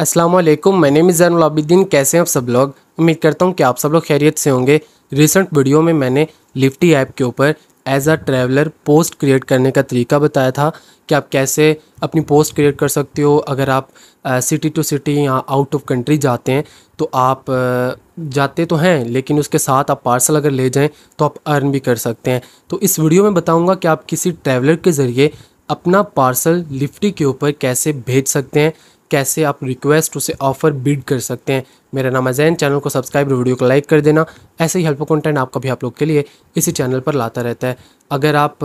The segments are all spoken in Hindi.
असलम मैंने मिजानुल आबिदीन कैसे हैं आप सब लोग उम्मीद करता हूँ कि आप सब लोग खैरियत से होंगे रिसेंट वीडियो में मैंने लिफ्टी ऐप के ऊपर as a traveller post create करने का तरीका बताया था कि आप कैसे अपनी पोस्ट क्रिएट कर सकते हो अगर आप सिटी टू सिटी या आउट ऑफ कंट्री जाते हैं तो आप जाते तो हैं लेकिन उसके साथ आप पार्सल अगर ले जाएँ तो आप अर्न भी कर सकते हैं तो इस वीडियो में बताऊँगा कि आप किसी ट्रैवलर के ज़रिए अपना पार्सल लिफ्टी के ऊपर कैसे भेज सकते हैं कैसे आप रिक्वेस्ट उसे ऑफर बिड कर सकते हैं मेरा नाम जैन चैनल को सब्सक्राइब और वीडियो को लाइक कर देना ऐसे ही हेल्पफुल कंटेंट आपका भी आप लोग के लिए इसी चैनल पर लाता रहता है अगर आप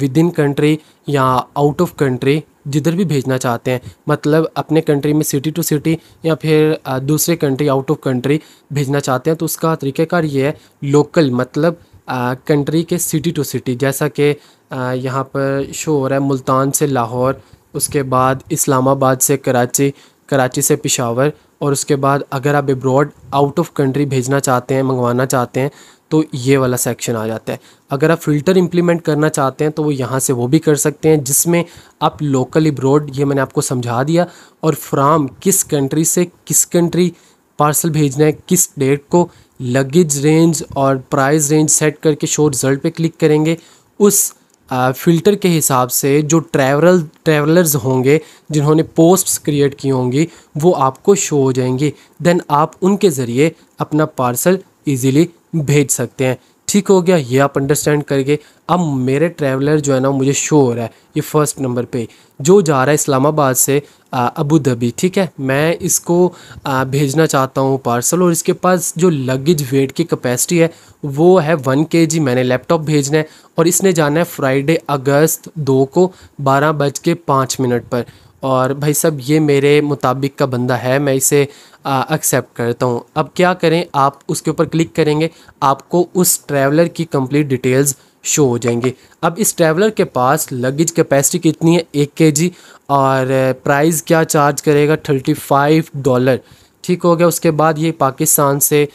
विद इन कंट्री या आउट ऑफ कंट्री जिधर भी भेजना चाहते हैं मतलब अपने कंट्री में सिटी टू सिटी या फिर दूसरे कंट्री आउट ऑफ कंट्री भेजना चाहते हैं तो उसका तरीक़ाकार ये है लोकल मतलब कंट्री के सिटी टू सिटी जैसा कि यहाँ पर शो हो रहा है मुल्तान से लाहौर उसके बाद इस्लामाबाद से कराची कराची से पिशावर और उसके बाद अगर आप अब्रॉड आउट ऑफ कंट्री भेजना चाहते हैं मंगवाना चाहते हैं तो ये वाला सेक्शन आ जाता है अगर आप फ़िल्टर इम्प्लीमेंट करना चाहते हैं तो वो यहाँ से वो भी कर सकते हैं जिसमें आप लोकल अब्रॉड ये मैंने आपको समझा दिया और फ्राम किस कंट्री से किस कंट्री पार्सल भेजना है किस डेट को लगेज रेंज और प्राइस रेंज सेट करके शो रिज़ल्ट पे क्लिक करेंगे उस फ़िल्टर के हिसाब से जो ट्रैवल ट्रैवलर्स होंगे जिन्होंने पोस्ट्स क्रिएट की होंगी वो आपको शो हो जाएंगी देन आप उनके ज़रिए अपना पार्सल ईज़िली भेज सकते हैं ठीक हो गया ये आप अंडरस्टैंड करके अब मेरे ट्रैवलर जो है ना मुझे शो हो रहा है ये फर्स्ट नंबर पे जो जा रहा है इस्लामाबाद से अबू धाबी ठीक है मैं इसको आ, भेजना चाहता हूँ पार्सल और इसके पास जो लगेज वेट की कैपेसिटी है वो है वन के जी मैंने लैपटॉप भेजना है और इसने जाना है फ्राइडे अगस्त दो को बारह बज के पाँच मिनट पर और भाई साहब ये मेरे मुताबिक का बंदा है मैं इसे एक्सेप्ट करता हूँ अब क्या करें आप उसके ऊपर क्लिक करेंगे आपको उस ट्रैवलर की कंप्लीट डिटेल्स शो हो जाएंगे अब इस ट्रैवलर के पास लगेज कैपेसिटी कितनी है एक के जी और प्राइस क्या चार्ज करेगा थर्टी फाइव डॉलर ठीक हो गया उसके बाद ये पाकिस्तान से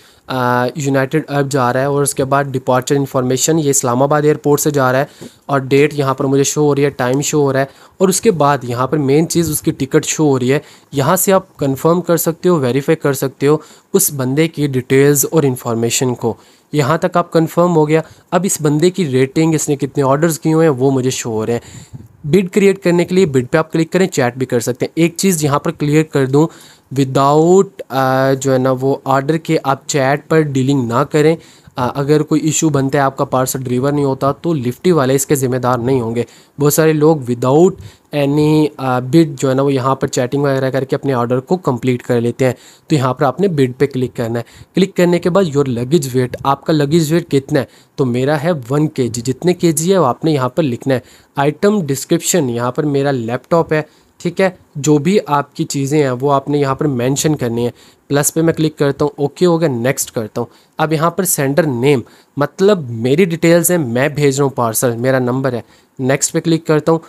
यूनाइटेड अरब जा रहा है और उसके बाद डिपार्चर इन्फॉर्मेशन ये इस्लामाबाद एयरपोर्ट से जा रहा है और डेट यहाँ पर मुझे शो हो रही है टाइम शो हो रहा है और उसके बाद यहाँ पर मेन चीज़ उसकी टिकट शो हो रही है यहाँ से आप कंफर्म कर सकते हो वेरीफाई कर सकते हो उस बंदे की डिटेल्स और इन्फॉर्मेशन को यहाँ तक आप कन्फर्म हो गया अब इस बंदे की रेटिंग इसने कितने ऑर्डर्स किए हुए हैं वो मुझे शो हो रहे हैं बिड क्रिएट करने के लिए बिड पर आप क्लिक करें चैट भी कर सकते हैं एक चीज़ यहाँ पर क्लियर कर दूँ विदाउट uh, जो है ना वो आर्डर के आप चैट पर डीलिंग ना करें आ, uh, अगर कोई इशू बनता है आपका पार्सल डिलीवर नहीं होता तो लिफ्टी वाले इसके ज़िम्मेदार नहीं होंगे बहुत सारे लोग विदाउट एनी बिड जो है ना वो यहाँ पर चैटिंग वगैरह करके अपने ऑर्डर को कंप्लीट कर लेते हैं तो यहाँ पर आपने बिड पे क्लिक करना है क्लिक करने के बाद योर लगेज वेट आपका लगेज वेट कितना है तो मेरा है वन के जितने के है वो आपने यहाँ पर लिखना है आइटम डिस्क्रिप्शन यहाँ पर मेरा लैपटॉप है ठीक है जो भी आपकी चीज़ें हैं वो आपने यहाँ पर मेंशन करनी है प्लस पे मैं क्लिक करता हूँ ओके हो गया नेक्स्ट करता हूँ अब यहाँ पर सेंडर नेम मतलब मेरी डिटेल्स हैं मैं भेज रहा हूँ पार्सल मेरा नंबर है नेक्स्ट पे क्लिक करता हूँ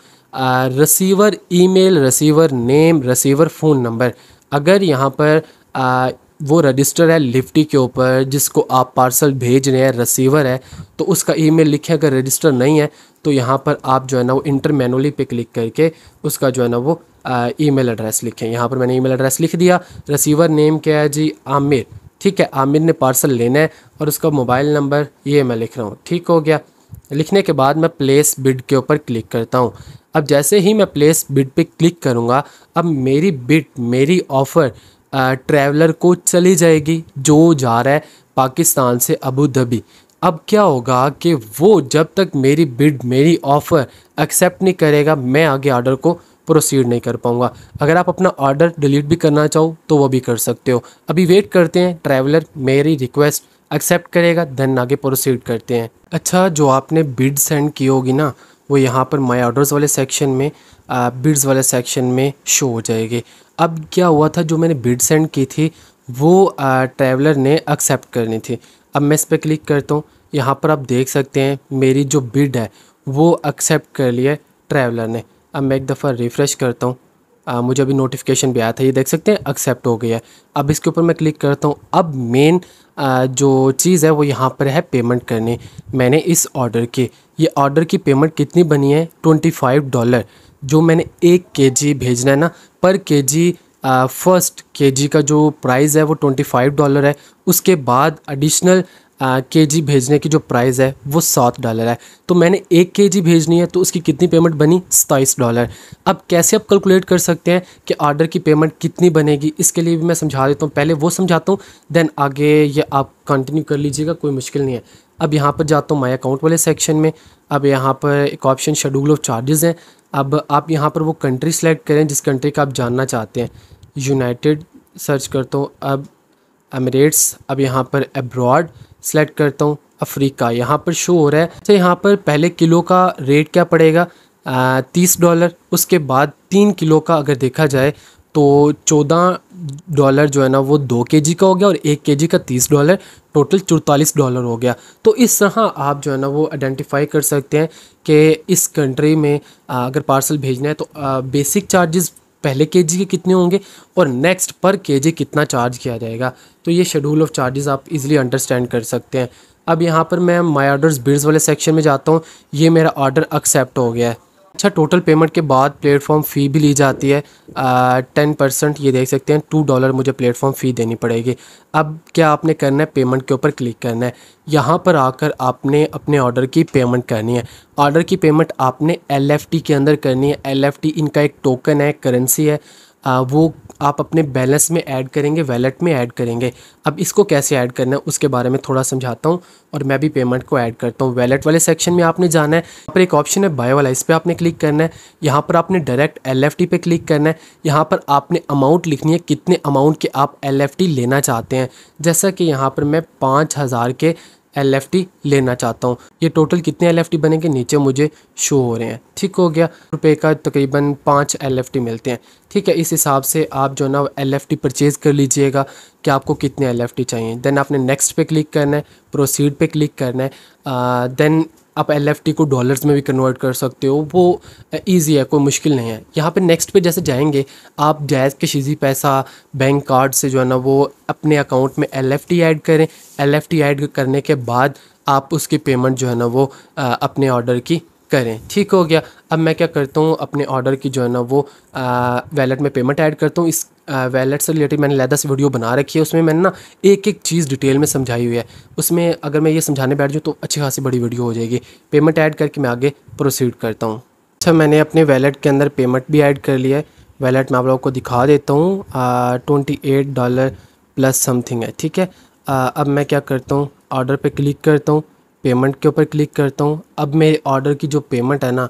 receiver email receiver name receiver phone number अगर यहाँ पर वो रजिस्टर है लिफ्टी के ऊपर जिसको आप पार्सल भेज रहे हैं रिसीवर है तो उसका ईमेल लिखे अगर रजिस्टर नहीं है तो यहाँ पर आप जो है ना वो इंटर मैनुअली पे क्लिक करके उसका जो है ना वो ईमेल एड्रेस लिखें यहाँ पर मैंने ईमेल एड्रेस लिख दिया रिसीवर नेम क्या है जी आमिर ठीक है आमिर ने पार्सल लेना है और उसका मोबाइल नंबर ये मैं लिख रहा हूँ ठीक हो गया लिखने के बाद मैं प्लेस बिड के ऊपर क्लिक करता हूँ अब जैसे ही मैं प्लेस बिड पे क्लिक करूँगा अब मेरी बिड मेरी ऑफ़र ट्रैवलर को चली जाएगी जो जा रहा है पाकिस्तान से अबू धाबी अब क्या होगा कि वो जब तक मेरी बिड मेरी ऑफ़र एक्सेप्ट नहीं करेगा मैं आगे ऑर्डर को प्रोसीड नहीं कर पाऊँगा अगर आप अपना ऑर्डर डिलीट भी करना चाहो तो वो भी कर सकते हो अभी वेट करते हैं ट्रैवलर मेरी रिक्वेस्ट एक्सेप्ट करेगा देन आगे प्रोसीड करते हैं अच्छा जो आपने बिड सेंड की होगी ना वो यहाँ पर माई ऑर्डर्स वाले सेक्शन में बिड्स वाले सेक्शन में शो हो जाएगी अब क्या हुआ था जो मैंने बिड सेंड की थी वो ट्रैवलर ने एक्सेप्ट करनी थी अब मैं इस पर क्लिक करता हूँ यहाँ पर आप देख सकते हैं मेरी जो बिड है वो एक्सेप्ट कर लिया ट्रैवलर ने अब मैं एक दफ़ा रिफ़्रेश करता हूँ आ, मुझे अभी नोटिफिकेशन भी आया था ये देख सकते हैं एक्सेप्ट हो गया अब इसके ऊपर मैं क्लिक करता हूँ अब मेन जो चीज़ है वो यहाँ पर है पेमेंट करनी मैंने इस ऑर्डर की ये ऑर्डर की पेमेंट कितनी बनी है ट्वेंटी फाइव डॉलर जो मैंने एक के जी भेजना है ना पर के जी फर्स्ट के जी का जो प्राइस है वो ट्वेंटी फाइव डॉलर है उसके बाद एडिशनल के जी भेजने की जो प्राइस है वो सात डॉलर है तो मैंने एक के जी भेजनी है तो उसकी कितनी पेमेंट बनी सताईस डॉलर अब कैसे आप कैलकुलेट कर सकते हैं कि ऑर्डर की पेमेंट कितनी बनेगी इसके लिए भी मैं समझा देता हूँ पहले वो समझाता हूँ देन आगे ये आप कंटिन्यू कर लीजिएगा कोई मुश्किल नहीं है अब यहाँ पर जाता हूँ माई अकाउंट वाले सेक्शन में अब यहाँ पर एक ऑप्शन शेड्यूल ऑफ चार्जेज़ हैं अब आप यहाँ पर वो कंट्री सेलेक्ट करें जिस कंट्री का आप जानना चाहते हैं यूनाइटेड सर्च करता हूँ अब एमरेट्स अब यहाँ पर एब्रॉड सेलेक्ट करता हूँ अफ्रीका यहाँ पर शो हो रहा है अच्छा यहाँ पर पहले किलो का रेट क्या पड़ेगा तीस डॉलर उसके बाद तीन किलो का अगर देखा जाए तो चौदह डॉलर जो है ना वो दो के जी का हो गया और एक के जी का तीस डॉलर टोटल चौतालीस डॉलर हो गया तो इस तरह आप जो है ना वो आइडेंटिफाई कर सकते हैं कि इस कंट्री में अगर पार्सल भेजना है तो बेसिक चार्जेस पहले के जी के कितने होंगे और नेक्स्ट पर के जी कितना चार्ज किया जाएगा तो ये शेड्यूल ऑफ चार्जेस आप इजीली अंडरस्टैंड कर सकते हैं अब यहाँ पर मैं माई ऑर्डर्स बिल्स वाले सेक्शन में जाता हूँ ये मेरा ऑर्डर एक्सेप्ट हो गया है अच्छा टोटल पेमेंट के बाद प्लेटफॉर्म फ़ी भी ली जाती है टेन परसेंट ये देख सकते हैं टू डॉलर मुझे प्लेटफॉर्म फ़ी देनी पड़ेगी अब क्या आपने करना है पेमेंट के ऊपर क्लिक करना है यहाँ पर आकर आपने अपने ऑर्डर की पेमेंट करनी है ऑर्डर की पेमेंट आपने एल के अंदर करनी है एल इनका एक टोकन है करेंसी है वो आप अपने बैलेंस में ऐड करेंगे वैलेट में ऐड करेंगे अब इसको कैसे ऐड करना है उसके बारे में थोड़ा समझाता हूँ और मैं भी पेमेंट को ऐड करता हूँ वैलेट वाले सेक्शन में आपने जाना है यहाँ पर एक ऑप्शन है बाय वाला इस पर आपने क्लिक करना है यहाँ पर आपने डायरेक्ट एल एफ टी पर क्लिक करना है यहाँ पर आपने अमाउंट लिखनी है कितने अमाउंट के आप एल एफ टी लेना चाहते हैं जैसा कि यहाँ पर मैं पाँच हज़ार के एल लेना चाहता हूँ ये टोटल कितने एल बनेंगे नीचे मुझे शो हो रहे हैं ठीक हो गया रुपए का तकरीबन पाँच एल मिलते हैं ठीक है इस हिसाब से आप जो ना एल एफ टी परचेज़ कर लीजिएगा कि आपको कितने एल चाहिए देन आपने नेक्स्ट पे क्लिक करना है प्रोसीड पे क्लिक करना है देन आप एल को डॉलर्स में भी कन्वर्ट कर सकते हो वो ईजी है कोई मुश्किल नहीं है यहाँ पे नेक्स्ट पे जैसे जाएंगे आप जायज़ के शीजी पैसा बैंक कार्ड से जो है ना वो अपने अकाउंट में एल ऐड करें एल ऐड करने के बाद आप उसकी पेमेंट जो है ना वो अपने ऑर्डर की करें ठीक हो गया अब मैं क्या करता हूँ अपने ऑर्डर की जो है ना वो वैलेट में पेमेंट ऐड करता हूँ इस वैलेट से रिलेटेड मैंने लैदा से वीडियो बना रखी है उसमें मैंने ना एक एक चीज़ डिटेल में समझाई हुई है उसमें अगर मैं ये समझाने बैठ जाऊँ तो अच्छी खासी बड़ी वीडियो हो जाएगी पेमेंट ऐड करके मैं आगे प्रोसीड करता हूँ अच्छा मैंने अपने वैलेट के अंदर पेमेंट भी ऐड कर लिया है वैलेट मैं आप लोगों को दिखा देता हूँ twenty eight dollar plus something है ठीक है आ, अब मैं क्या करता हूँ ऑर्डर पर क्लिक करता हूँ पेमेंट के ऊपर क्लिक करता हूँ अब मेरे ऑर्डर की जो पेमेंट है ना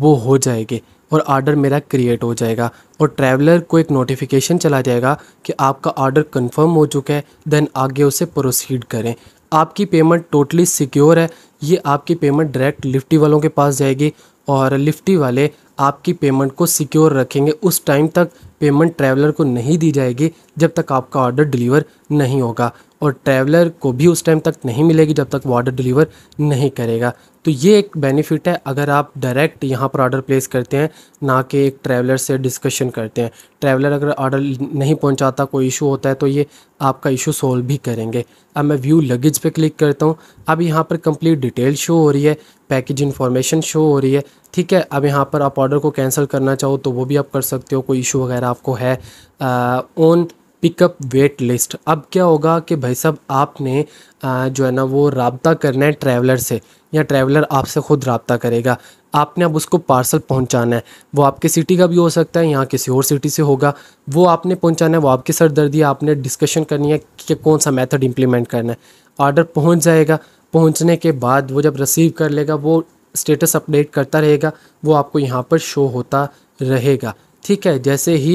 वो हो जाएगी और आर्डर मेरा क्रिएट हो जाएगा और ट्रैवलर को एक नोटिफिकेशन चला जाएगा कि आपका आर्डर कन्फर्म हो चुका है देन आगे उसे प्रोसीड करें आपकी पेमेंट टोटली सिक्योर है ये आपकी पेमेंट डायरेक्ट लिफ्टी वालों के पास जाएगी और लिफ्टी वाले आपकी पेमेंट को सिक्योर रखेंगे उस टाइम तक पेमेंट ट्रैवलर को नहीं दी जाएगी जब तक आपका ऑर्डर डिलीवर नहीं होगा और ट्रैवलर को भी उस टाइम तक नहीं मिलेगी जब तक वो ऑर्डर डिलीवर नहीं करेगा तो ये एक बेनिफिट है अगर आप डायरेक्ट यहाँ पर ऑर्डर प्लेस करते हैं ना कि एक ट्रैवलर से डिस्कशन करते हैं ट्रैवलर अगर ऑर्डर नहीं पहुँचाता कोई इशू होता है तो ये आपका इशू सोल्व भी करेंगे अब मैं व्यू लगेज पे क्लिक करता हूँ अब यहाँ पर कंप्लीट डिटेल शो हो रही है पैकेज इन्फॉर्मेशन शो हो रही है ठीक है अब यहाँ पर आप ऑर्डर को कैंसिल करना चाहो तो वो भी आप कर सकते हो कोई इशू वगैरह आपको है ऑन पिकअप वेट लिस्ट अब क्या होगा कि भाई साहब आपने जो है ना वो रबता करना है ट्रैवलर से या ट्रैवलर आपसे ख़ुद रबता करेगा आपने अब उसको पार्सल पहुंचाना है वो आपके सिटी का भी हो सकता है यहाँ किसी और सिटी से होगा वो आपने पहुंचाना है वो आपके सर दर्दी आपने डिस्कशन करनी है कि कौन सा मेथड इम्प्लीमेंट करना है ऑर्डर पहुँच जाएगा पहुँचने के बाद वो जब रिसीव कर लेगा वो स्टेटस अपडेट करता रहेगा वो आपको यहाँ पर शो होता रहेगा ठीक है जैसे ही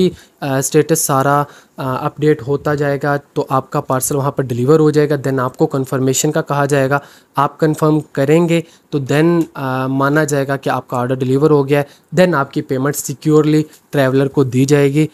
स्टेटस सारा अपडेट होता जाएगा तो आपका पार्सल वहाँ पर डिलीवर हो जाएगा देन आपको कंफर्मेशन का कहा जाएगा आप कंफर्म करेंगे तो देन आ, माना जाएगा कि आपका ऑर्डर डिलीवर हो गया है देन आपकी पेमेंट सिक्योरली ट्रैवलर को दी जाएगी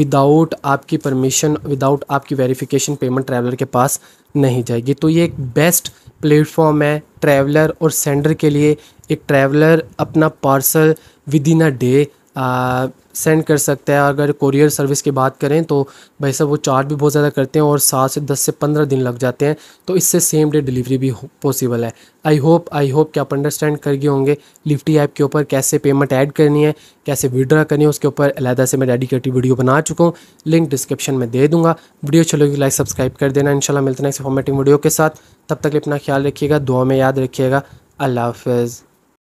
विदाउट आपकी परमिशन विदाउट आपकी वेरिफिकेशन पेमेंट ट्रैवलर के पास नहीं जाएगी तो ये एक बेस्ट प्लेटफॉर्म है ट्रैवलर और सेंडर के लिए एक ट्रैवलर अपना parcel within a day send कर सकता है अगर कोरियर सर्विस की बात करें तो भाई साहब वो चार्ज भी बहुत ज़्यादा करते हैं और सात से दस से पंद्रह दिन लग जाते हैं तो इससे सेम डे डिलीवरी भी पॉसिबल है आई होप आई होप कि आप अंडरस्टैंड कर गए होंगे लिफ्टी ऐप के ऊपर कैसे पेमेंट ऐड करनी है कैसे विड्रा करनी है उसके ऊपर अलहदा से मैं डेडिकेटेड वीडियो बना चुका हूँ लिंक डिस्क्रिप्शन में दे दूँगा वीडियो अच्छी लाइक सब्सक्राइब तो कर देना इनशाला मिलते हैं नेक्स्ट फॉर्मेटिंग वीडियो के साथ तब तक अपना ख्याल रखिएगा दुआ में याद रखिएगा अल्लाह हाफिज़